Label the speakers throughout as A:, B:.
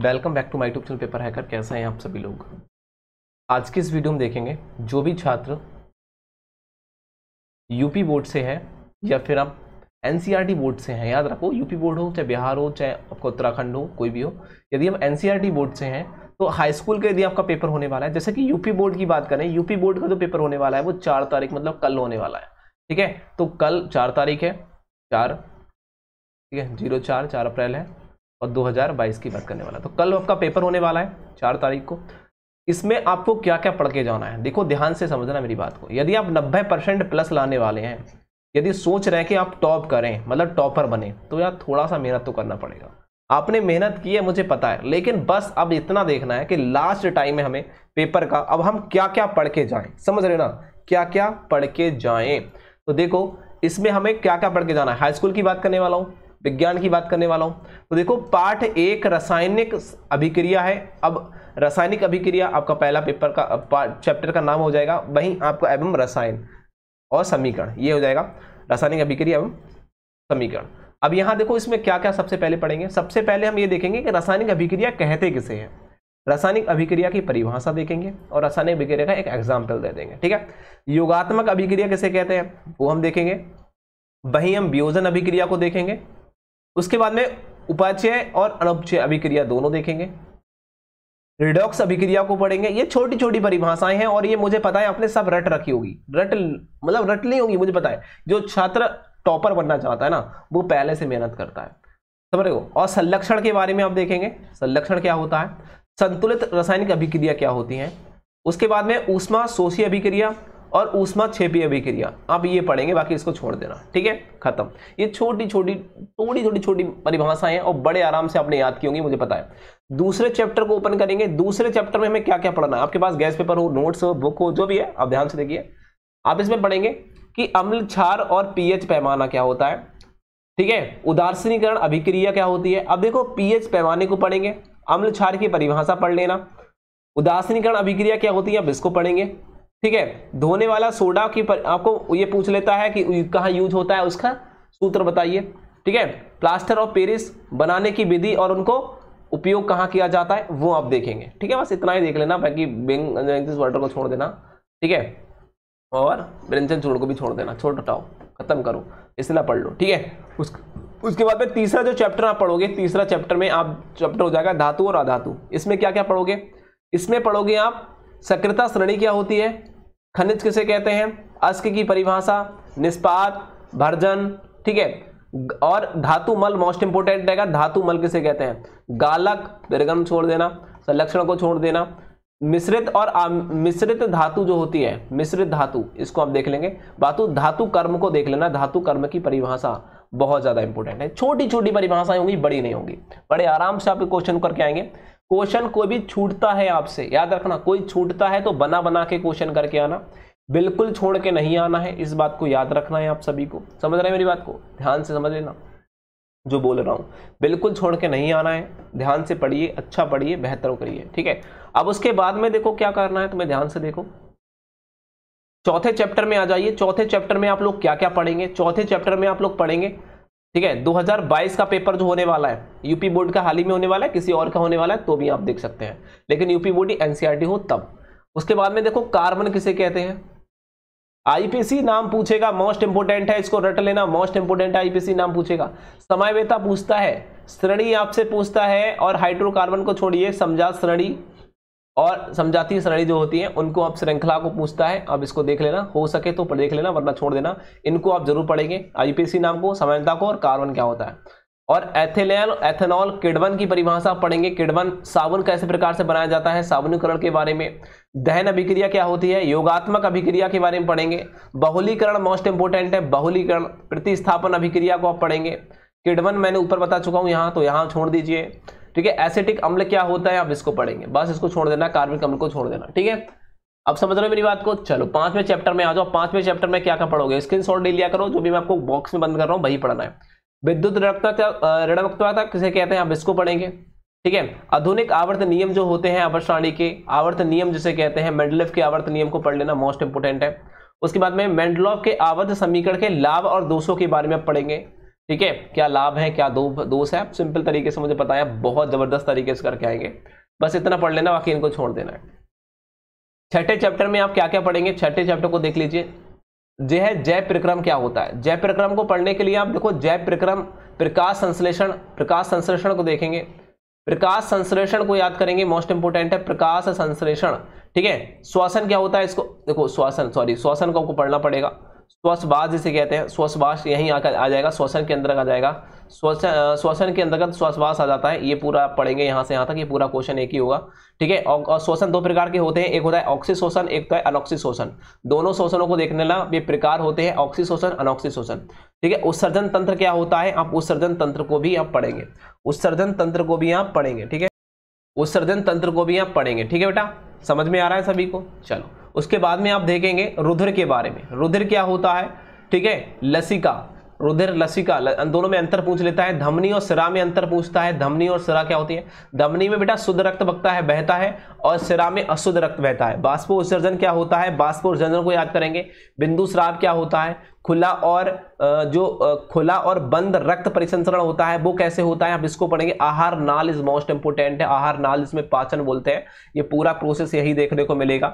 A: welcome back to my tube channel paper hacker कैसे हैं आप सभी लोग आज की इस वीडियो में देखेंगे जो भी छात्र यूपी बोर्ड से है या फिर आप एनसीईआरटी बोर्ड से हैं याद रखो यूपी बोर्ड हो चाहे बिहार हो चाहे आपका उत्तराखंड हो कोई भी हो यदि हम एनसीईआरटी बोर्ड से हैं तो हाई स्कूल का यदि आपका पेपर होने वाला है जैसे कि यूपी बोर्ड की बात करें यूपी बोर्ड का जो पेपर होने वाला है वो चार तारीख मतलब कल होने वाला है ठीक है तो कल चार तारीख है चार ठीक है जीरो चार चार अप्रैल है और 2022 की बात करने वाला तो कल आपका पेपर होने वाला है चार तारीख को इसमें आपको क्या क्या पढ़ के जाना है देखो ध्यान से समझना मेरी बात को यदि आप 90 परसेंट प्लस लाने वाले हैं यदि सोच रहे हैं कि आप टॉप करें मतलब टॉपर बने तो यार थोड़ा सा मेहनत तो करना पड़ेगा आपने मेहनत की है मुझे पता है लेकिन बस अब इतना देखना है कि लास्ट टाइम में हमें पेपर का अब हम क्या क्या पढ़ के जाएं समझ रहे ना क्या क्या पढ़ के जाएं तो देखो इसमें हमें क्या क्या पढ़ के जाना है हाई स्कूल की बात करने वाला हूँ विज्ञान की बात करने वाला हूं तो देखो पाठ एक रासायनिक अभिक्रिया है अब रासायनिक अभिक्रिया आपका पहला पेपर का चैप्टर का नाम हो जाएगा वहीं आपका एवं रसायन और समीकरण ये हो जाएगा रासायनिक अभिक्रिया एवं समीकरण अब यहाँ देखो इसमें क्या क्या सबसे पहले पढ़ेंगे सबसे पहले हम ये देखेंगे कि रासायनिक अभिक्रिया कहते किसे है रासायनिक अभिक्रिया की परिभाषा देखेंगे और रासायनिक अभिक्रिया का एक एग्जाम्पल दे देंगे ठीक है योगात्मक अभिक्रिया किसे कहते हैं वो हम देखेंगे वहीं हम वियोजन अभिक्रिया को देखेंगे उसके बाद में उपाचय और अनुपचय अभिक्रिया दोनों देखेंगे रिडॉक्स अभिक्रिया को पढ़ेंगे ये छोटी छोटी परिभाषाएं हैं और ये मुझे पता है आपने सब रट रखी होगी रट मतलब रट ली होगी मुझे पता है जो छात्र टॉपर बनना चाहता है ना वो पहले से मेहनत करता है समझ रहे हो और संलक्षण के बारे में आप देखेंगे संलक्षण क्या होता है संतुलित रासायनिक अभिक्रिया क्या होती है उसके बाद में ऊष्मा शोषी अभिक्रिया और ऊष्मा छेपी अभिक्रिया आप ये पढ़ेंगे बाकी इसको छोड़ देना ठीक है खत्म ये छोटी छोटी थोड़ी थोड़ी छोटी परिभाषाएं हैं और बड़े आराम से आपने याद की होंगी मुझे पता है दूसरे चैप्टर को ओपन करेंगे दूसरे चैप्टर में हमें क्या क्या पढ़ना है आपके पास गैस पेपर हो नोट्स हो बुक हो जो भी है आप ध्यान से देखिए आप इसमें पढ़ेंगे कि अम्ल छार और पीएच पैमाना क्या होता है ठीक है उदासनीकरण अभिक्रिया क्या होती है अब देखो पीएच पैमाने को पढ़ेंगे अम्ल छार की परिभाषा पढ़ लेना उदासीनीकरण अभिक्रिया क्या होती है अब इसको पढ़ेंगे ठीक है धोने वाला सोडा की पर, आपको ये पूछ लेता है कि कहाँ यूज होता है उसका सूत्र बताइए ठीक है प्लास्टर ऑफ पेरिस बनाने की विधि और उनको उपयोग कहाँ किया जाता है वो आप देखेंगे ठीक है बस इतना ही देख लेना बाकी बेंग वर्डर को छोड़ देना ठीक है और ब्रंजन चूड़ को भी छोड़ देना छोड़ हटाओ खत्म करो ना पढ़ लो ठीक है उस उसके बाद में तीसरा जो चैप्टर आप पढ़ोगे तीसरा चैप्टर में आप चैप्टर हो जाएगा धातु और अधातु इसमें क्या क्या पढ़ोगे इसमें पढ़ोगे आप सक्रियता श्रेणी क्या होती है खनिज किसे कहते हैं अस्क की परिभाषा निष्पात भर्जन ठीक है और धातु मल मोस्ट इंपोर्टेंट रहेगा धातु मल किसे कहते हैं गालक बिरगम छोड़ देना संलक्षण को छोड़ देना मिश्रित और मिश्रित धातु जो होती है मिश्रित धातु इसको आप देख लेंगे धातु धातु कर्म को देख लेना धातु कर्म की परिभाषा बहुत ज़्यादा इंपोर्टेंट है छोटी छोटी परिभाषाएं होंगी बड़ी नहीं होंगी बड़े आराम से आप क्वेश्चन करके आएंगे क्वेश्चन कोई भी छूटता है आपसे याद रखना कोई छूटता है तो बना बना के क्वेश्चन करके आना बिल्कुल छोड़ के नहीं आना है इस बात को याद रखना है आप सभी को समझ रहे हैं मेरी बात को ध्यान से समझ लेना जो बोल रहा हूँ बिल्कुल छोड़ के नहीं आना है ध्यान से पढ़िए अच्छा पढ़िए बेहतर करिए ठीक है अब उसके बाद में देखो क्या करना है तुम्हें ध्यान से देखो चौथे चैप्टर में आ जाइए चौथे चैप्टर में आप लोग क्या क्या पढ़ेंगे चौथे चैप्टर में आप लोग पढ़ेंगे ठीक है 2022 का पेपर जो तो होने वाला है यूपी बोर्ड का हाल ही में होने वाला है किसी और का होने वाला है तो भी आप देख सकते हैं लेकिन यूपी बोर्ड एनसीआरटी हो तब उसके बाद में देखो कार्बन किसे कहते हैं आईपीसी नाम पूछेगा मोस्ट इंपोर्टेंट है इसको रट लेना मोस्ट इंपोर्टेंट आईपीसी नाम पूछेगा समयवेता पूछता है श्रेणी आपसे पूछता है और हाइड्रोकार्बन को छोड़िए समझा श्रेणी और समझाती सरणी जो होती है उनको आप श्रृंखला को पूछता है आप इसको देख लेना हो सके तो देख लेना वरना छोड़ देना इनको आप जरूर पढ़ेंगे आईपीसी नाम को समानता को और कार्बन क्या होता है और एथिलेन एथेनॉल किडवन की परिभाषा आप पढ़ेंगे किडवन साबुन कैसे प्रकार से बनाया जाता है साबुनीकरण के बारे में दहन अभिक्रिया क्या होती है योगात्मक अभिक्रिया के बारे में पढ़ेंगे बहुलीकरण मोस्ट इंपोर्टेंट है बहुलीकरण प्रतिस्थापन अभिक्रिया को आप पढ़ेंगे किडवन मैंने ऊपर बता चुका हूँ यहाँ तो यहाँ छोड़ दीजिए ठीक है एसिटिक अम्ल क्या होता है आप इसको पढ़ेंगे बस इसको छोड़ देना कार्बनिक अम्ल को छोड़ देना ठीक है अब समझ रहे हो मेरी बात को चलो पांचवें चैप्टर में आ जाओ पांचवें चैप्टर में क्या क्या पढ़ोगे स्क्रीन शॉट डी लिया करो जो भी मैं आपको बॉक्स में बंद कर रहा हूँ वही पढ़ना है विद्युत ऋणवक्ता किसे कहते हैं आप इसको पढ़ेंगे ठीक है आधुनिक आवर्त नियम जो होते हैं आवर्त के आवर्त नियम जिसे कहते हैं मेंडलफ के आवर्त नियम को पढ़ लेना मोस्ट इंपोर्टेंट है उसके बाद में मेंडलॉफ के आवर्त समीकरण के लाभ और दोषों के बारे में पढ़ेंगे ठीक है क्या लाभ है क्या दो दोष है सिंपल तरीके से मुझे बताया बहुत ज़बरदस्त तरीके से करके आएंगे बस इतना पढ़ लेना बाकी इनको छोड़ देना है छठे चैप्टर में आप क्या क्या पढ़ेंगे छठे चैप्टर को देख लीजिए जय है जय प्रक्रम क्या होता है जय प्रक्रम को पढ़ने के लिए आप देखो जय प्रक्रम प्रकाश संश्लेषण प्रकाश संश्लेषण को देखेंगे प्रकाश संश्लेषण को याद करेंगे मोस्ट इंपोर्टेंट है प्रकाश संश्लेषण ठीक है श्वासन क्या होता है इसको देखो श्वासन सॉरी श्वासन को आपको पढ़ना पड़ेगा श्वसवास जिसे कहते हैं श्वसवास यहीं आकर आ जाएगा श्वसन के अंदर आ जाएगा श्वसन श्वसन के अंतर्गत श्वसवास आ जाता है ये पूरा पढ़ेंगे यहाँ से यहाँ तक ये पूरा क्वेश्चन एक ही होगा ठीक है और श्वसन दो प्रकार के होते हैं एक होता है ऑक्सी शोषण एक तो है अनोक्सी शोषण दोनों शोषणों को देखने ला ये प्रकार होते हैं ऑक्सी शोषण अनोक्सी शोषण ठीक है उत्सर्जन तंत्र क्या होता है आप उत्सर्जन तंत्र को भी आप पढ़ेंगे उत्सर्जन तंत्र को भी आप पढ़ेंगे ठीक है उत्सर्जन तंत्र को भी आप पढ़ेंगे ठीक है बेटा समझ में आ रहा है सभी को चलो उसके बाद में आप देखेंगे रुधिर के बारे में रुधिर क्या होता है ठीक है लसिका रुधिर लसिका दोनों में अंतर पूछ लेता है धमनी और सिरा में अंतर पूछता है धमनी और सिरा क्या होती है धमनी में बेटा शुद्ध रक्त बगता है बहता है और सिरा में अशुद्ध रक्त बहता है बाष्पो उत्सर्जन क्या होता है बाष्पो उत्सर्जन को याद करेंगे बिंदु श्राव क्या होता है खुला और जो खुला और बंद रक्त परिसंसरण होता है वो कैसे होता है आप इसको पढ़ेंगे आहार नाल इज मोस्ट इंपोर्टेंट है आहार नाल इसमें पाचन बोलते हैं ये पूरा प्रोसेस यही देखने को मिलेगा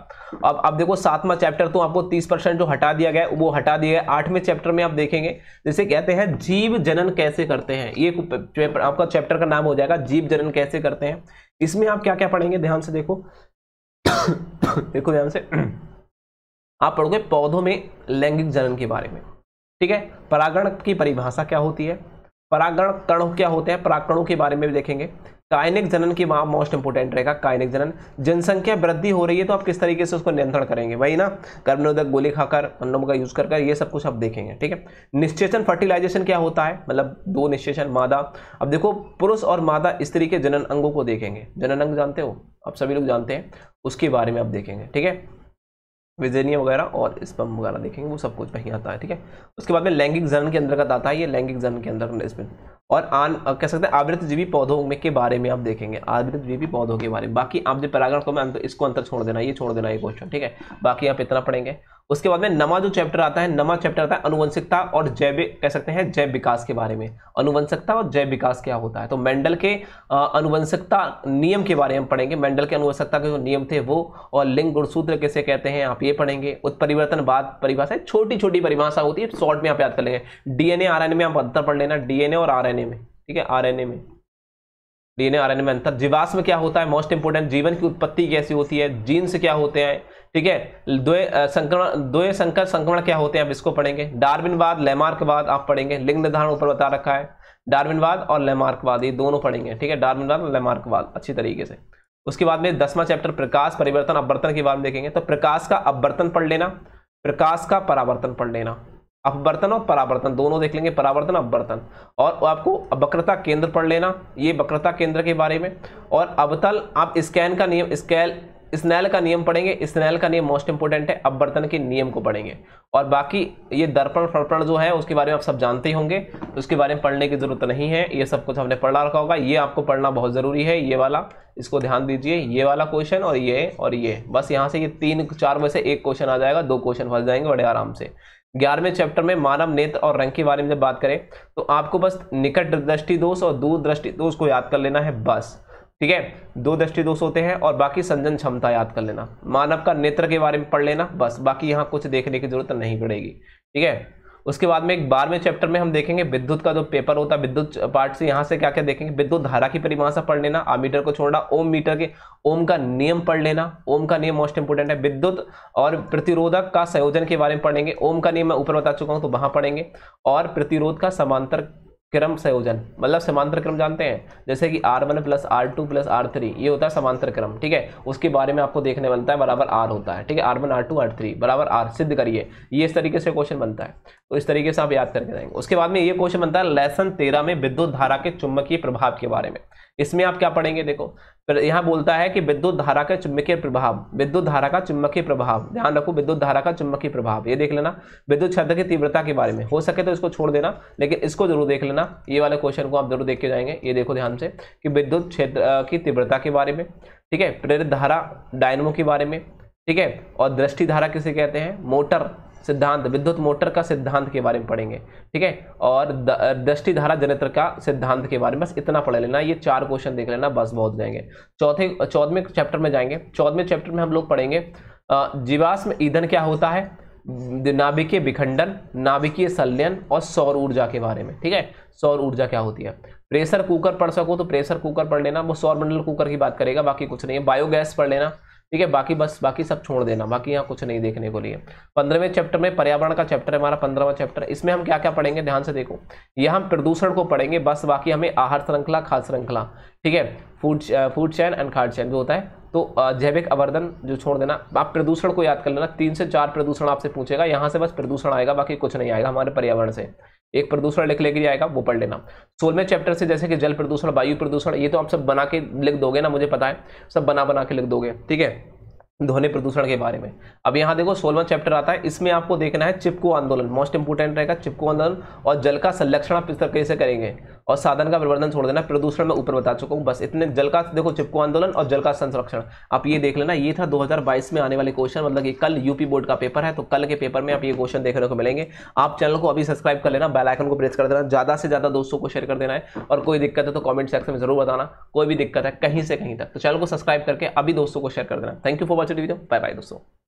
A: अब अब देखो सातवा चैप्टर तो आपको तीस परसेंट जो हटा दिया गया वो हटा दिया गया आठवें चैप्टर में आप देखेंगे जैसे कहते हैं जीव जनन कैसे करते हैं ये आपका चैप्टर का नाम हो जाएगा जीव जनन कैसे करते हैं इसमें आप क्या क्या पढ़ेंगे ध्यान से देखो देखो ध्यान से आप पढ़ोगे पौधों में लैंगिक जनन के बारे में ठीक है परागण की परिभाषा क्या होती है परागण कण क्या होते हैं परागणों के बारे में भी देखेंगे कायनिक जनन की वहां मोस्ट इंपोर्टेंट रहेगा कायनिक जनन जनसंख्या वृद्धि हो रही है तो आप किस तरीके से उसको नियंत्रण करेंगे वही ना कर्मनोदक गोली खाकर अन्नों का यूज कर ये सब कुछ आप देखेंगे ठीक है निश्चेचन फर्टिलाइजेशन क्या होता है मतलब दो निश्चेचन मादा अब देखो पुरुष और मादा स्त्री के जनन अंगों को देखेंगे जनन अंग जानते हो आप सभी लोग जानते हैं उसके बारे में आप देखेंगे ठीक है विजेनिया वगैरह और स्पम वगैरह देखेंगे वो सब कुछ वहीं आता है ठीक है उसके बाद में लैंगिक जनन के अंतर्गत आता है ये लैंगिक जनन के अंदर इसमें और आन कह सकते हैं आवृत जीवी पौधों में के बारे में आप देखेंगे आवृत जीवी पौधों के बारे में बाकी आप जो परागण को मैं इसको अंतर छोड़ देना ये छोड़ देना ये क्वेश्चन ठीक है बाकी आप इतना पढ़ेंगे उसके बाद में नवा जो चैप्टर आता है नवा चैप्टर आता है अनुवंशिकता और जैव कह सकते हैं जैव विकास के बारे में अनुवंशिकता और जैव विकास क्या होता है तो मेंडल के अनुवंशिकता नियम के बारे में पढ़ेंगे मेंडल के अनुवंशिकता के जो नियम थे वो और लिंग गुणसूत्र कैसे कहते हैं आप ये पढ़ेंगे उत्परिवर्तन बाद परिभाषा छोटी छोटी परिभाषा होती है शॉर्ट में आप याद कर लेंगे डीएनए आर में आप अंतर पढ़ लेना डीएनए और आर में ठीक है आर में डीएनए आर में अंतर जीवाश्म क्या होता है मोस्ट इंपोर्टेंट जीवन की उत्पत्ति कैसी होती है जीन्स क्या होते हैं ठीक है संक्रमण द्वे संकर संक्रमण क्या होते हैं आप इसको पढ़ेंगे डार्विनवाद लेमार्कवाद आप पढ़ेंगे लिंग निर्धारण ऊपर बता रखा है डार्विनवाद और लेमार्कवाद ये दोनों पढ़ेंगे ठीक है डार्विनवाद और लेमार्कवाद अच्छी तरीके से उसके बाद में दसवां चैप्टर प्रकाश परिवर्तन अपवर्तन के बाद देखेंगे तो प्रकाश का अपवर्तन पढ़ लेना प्रकाश का परावर्तन पढ़ लेना अपवर्तन और परावर्तन दोनों देख लेंगे परावर्तन अपवर्तन और आपको वक्रता केंद्र पढ़ लेना ये वक्रता केंद्र के बारे में और अवतल आप स्कैन का नियम स्कैल स्नैल का नियम पढ़ेंगे स्नैल का नियम मोस्ट इंपॉर्टेंट है अपवर्तन के नियम को पढ़ेंगे और बाकी ये दर्पण फर्पण जो है उसके बारे में आप सब जानते ही होंगे तो उसके बारे में पढ़ने की जरूरत नहीं है ये सब कुछ हमने पढ़ा रखा होगा ये आपको पढ़ना बहुत ज़रूरी है ये वाला इसको ध्यान दीजिए ये वाला क्वेश्चन और ये और ये बस यहाँ से ये तीन चार में से एक क्वेश्चन आ जाएगा दो क्वेश्चन फंस जाएंगे बड़े आराम से ग्यारहवें चैप्टर में मानव नेत्र और रंग के बारे में जब बात करें तो आपको बस निकट दृष्टि दोष और दूर दृष्टि दोष को याद कर लेना है बस ठीक है दो दृष्टि दोष होते हैं और बाकी संजन क्षमता याद कर लेना मानव का नेत्र के बारे में पढ़ लेना बस बाकी यहाँ कुछ देखने की जरूरत नहीं पड़ेगी ठीक है उसके बाद में एक बारहवें चैप्टर में हम देखेंगे विद्युत का जो पेपर होता है विद्युत पार्ट से यहाँ से क्या क्या देखेंगे विद्युत धारा की परिभाषा पढ़ लेना आमीटर को छोड़ना ओम मीटर के ओम का नियम पढ़ लेना ओम का नियम मोस्ट इंपोर्टेंट है विद्युत और प्रतिरोधक का संयोजन के बारे में पढ़ेंगे ओम का नियम मैं ऊपर बता चुका हूँ तो वहाँ पढ़ेंगे और प्रतिरोध का समांतर क्रम संयोजन मतलब समांतर क्रम जानते हैं जैसे कि R one plus R two plus R three ये होता है समांतर क्रम ठीक है उसके बारे में आपको देखने बनता है बराबर आर होता है ठीक है R one R two R three बराबर आर सिद्ध करिए ये इस तरीके से क्वेश्चन बनता है तो इस तरीके से आप याद करके जाएंगे उसके बाद में ये क्वेश्चन बनता है लेसन तेरह में विद्युत धारा के चुंबकीय प्रभाव के बारे में इसमें आप क्या पढ़ेंगे देखो यहाँ बोलता है कि विद्युत धारा का चुंबकीय प्रभाव विद्युत धारा का चुंबकीय प्रभाव ध्यान रखो विद्युत धारा का चुंबकीय प्रभाव ये देख लेना विद्युत शब्द की तीव्रता के बारे में हो सके तो इसको छोड़ देना लेकिन इसको जरूर देख लेना ये वाले क्वेश्चन को आप जरूर देख के जाएंगे ये देखो ध्यान से कि विद्युत क्षेत्र की तीव्रता के बारे में ठीक है प्रेरित धारा डायनमो के बारे में ठीक है और दृष्टि धारा किसे कहते हैं मोटर सिद्धांत विद्युत मोटर का सिद्धांत के बारे में पढ़ेंगे ठीक है और दृष्टि धारा जनित्र का सिद्धांत के बारे में बस इतना पढ़ लेना ये चार क्वेश्चन देख लेना बस बहुत जाएंगे चौथे चौदहवें चैप्टर में जाएंगे चौदहवें चैप्टर में हम लोग पढ़ेंगे जीवाश्म ईंधन क्या होता है नाभिकीय विखंडन नाभिकीय संलयन और सौर ऊर्जा के बारे में ठीक है सौर ऊर्जा क्या होती है प्रेशर कुकर पढ़ सको तो प्रेशर कुकर पढ़ लेना वो सौर मंडल कुकर की बात करेगा बाकी कुछ नहीं है बायोगैस पढ़ लेना ठीक है बाकी बस बाकी सब छोड़ देना बाकी यहाँ कुछ नहीं देखने को लिए पंद्रहवें चैप्टर में पर्यावरण का चैप्टर है हमारा पंद्रहवा चैप्टर इसमें हम क्या क्या पढ़ेंगे ध्यान से देखो यहाँ हम प्रदूषण को पढ़ेंगे बस बाकी हमें आहार श्रृंखला खाद श्रृंखला ठीक है फूड फूड चैन एंड खाद चैन जो होता है तो जैविक अवर्धन जो छोड़ देना आप प्रदूषण को याद कर लेना तीन से चार प्रदूषण आपसे पूछेगा यहाँ से बस प्रदूषण आएगा बाकी कुछ नहीं आएगा हमारे पर्यावरण से एक प्रदूषण लिख लेके जाएगा वो पढ़ लेना सोलवें चैप्टर से जैसे कि जल प्रदूषण वायु प्रदूषण ये तो आप सब बना के लिख दोगे ना मुझे पता है सब बना बना के लिख दोगे ठीक है ध्वनि प्रदूषण के बारे में अब यहाँ देखो सोलवा चैप्टर आता है इसमें आपको देखना है चिपको आंदोलन मोस्ट इंपोर्टेंट रहेगा चिपको आंदोलन और जल का संरक्षण आप इस तरह से करेंगे और साधन का प्रवर्धन छोड़ देना प्रदूषण में ऊपर बता चुका हूँ बस इतने जल का देखो चिपको आंदोलन और जल का संरक्षण आप ये देख लेना ये था दो में आने वाले क्वेश्चन मतलब कि कल यूपी बोर्ड का पेपर है तो कल के पेपर में आप ये क्वेश्चन देखने को मिलेंगे आप चैनल को अभी सब्सक्राइब कर लेना बेलाइकन को प्रेस कर देना ज़्यादा से ज़्यादा दोस्तों को शेयर कर देना है और कोई दिक्कत है तो कॉमेंट सेक्शन में जरूर बताना कोई भी दिक्कत है कहीं से कहीं तक तो चैनल को सब्सक्राइब करके अभी दोस्तों को शेयर कर देना थैंक यू फॉर से डिवीजन बाय बाय दोस्तों